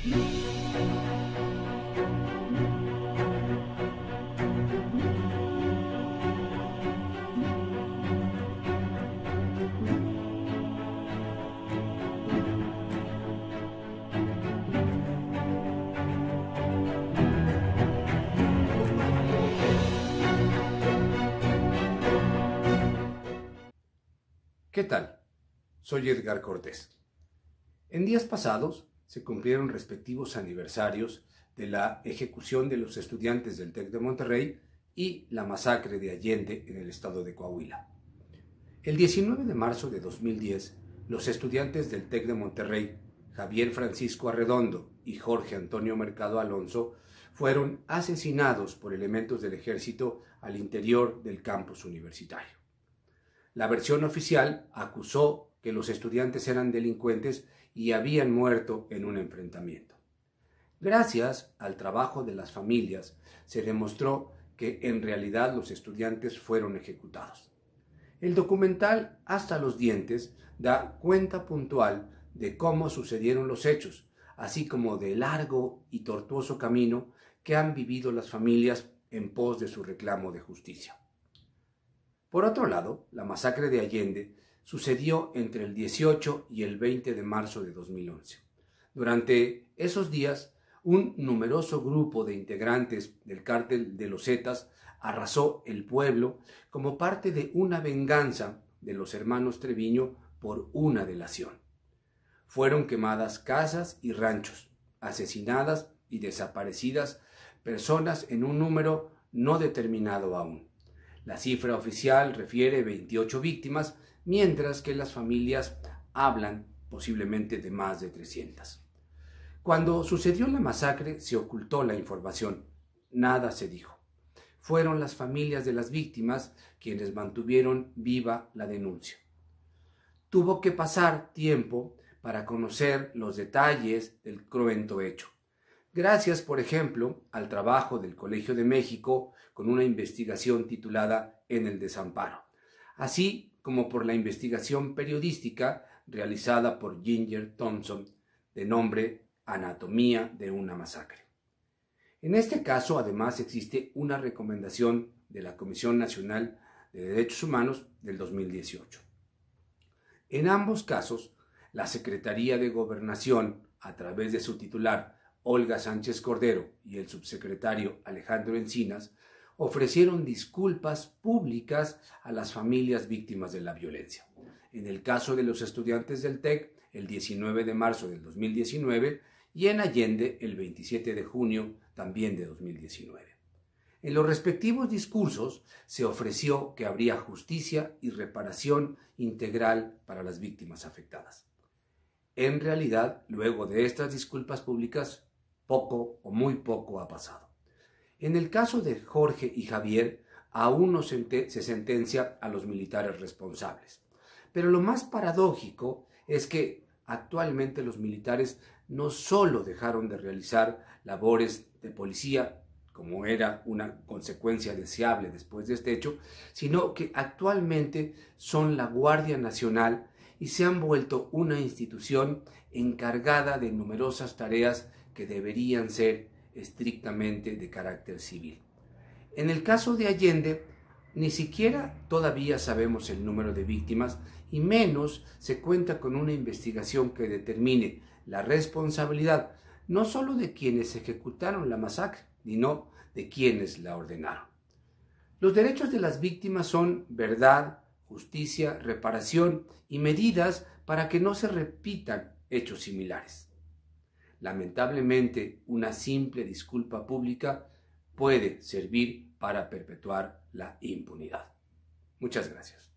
¿Qué tal? Soy Edgar Cortés. En días pasados se cumplieron respectivos aniversarios de la ejecución de los estudiantes del TEC de Monterrey y la masacre de Allende en el estado de Coahuila. El 19 de marzo de 2010, los estudiantes del TEC de Monterrey, Javier Francisco Arredondo y Jorge Antonio Mercado Alonso, fueron asesinados por elementos del ejército al interior del campus universitario. La versión oficial acusó que los estudiantes eran delincuentes y habían muerto en un enfrentamiento. Gracias al trabajo de las familias se demostró que en realidad los estudiantes fueron ejecutados. El documental Hasta los dientes da cuenta puntual de cómo sucedieron los hechos, así como del largo y tortuoso camino que han vivido las familias en pos de su reclamo de justicia. Por otro lado, la masacre de Allende sucedió entre el 18 y el 20 de marzo de 2011. Durante esos días, un numeroso grupo de integrantes del cártel de los Zetas arrasó el pueblo como parte de una venganza de los hermanos Treviño por una delación. Fueron quemadas casas y ranchos, asesinadas y desaparecidas personas en un número no determinado aún. La cifra oficial refiere 28 víctimas, mientras que las familias hablan posiblemente de más de 300. Cuando sucedió la masacre se ocultó la información, nada se dijo. Fueron las familias de las víctimas quienes mantuvieron viva la denuncia. Tuvo que pasar tiempo para conocer los detalles del cruento hecho. Gracias, por ejemplo, al trabajo del Colegio de México con una investigación titulada En el desamparo. Así como por la investigación periodística realizada por Ginger Thompson, de nombre Anatomía de una masacre. En este caso, además, existe una recomendación de la Comisión Nacional de Derechos Humanos del 2018. En ambos casos, la Secretaría de Gobernación, a través de su titular, Olga Sánchez Cordero, y el subsecretario Alejandro Encinas, ofrecieron disculpas públicas a las familias víctimas de la violencia. En el caso de los estudiantes del TEC, el 19 de marzo del 2019 y en Allende el 27 de junio también de 2019. En los respectivos discursos se ofreció que habría justicia y reparación integral para las víctimas afectadas. En realidad, luego de estas disculpas públicas, poco o muy poco ha pasado. En el caso de Jorge y Javier, aún no se sentencia a los militares responsables. Pero lo más paradójico es que actualmente los militares no solo dejaron de realizar labores de policía, como era una consecuencia deseable después de este hecho, sino que actualmente son la Guardia Nacional y se han vuelto una institución encargada de numerosas tareas que deberían ser estrictamente de carácter civil. En el caso de Allende, ni siquiera todavía sabemos el número de víctimas y menos se cuenta con una investigación que determine la responsabilidad no sólo de quienes ejecutaron la masacre, sino de quienes la ordenaron. Los derechos de las víctimas son verdad, justicia, reparación y medidas para que no se repitan hechos similares. Lamentablemente, una simple disculpa pública puede servir para perpetuar la impunidad. Muchas gracias.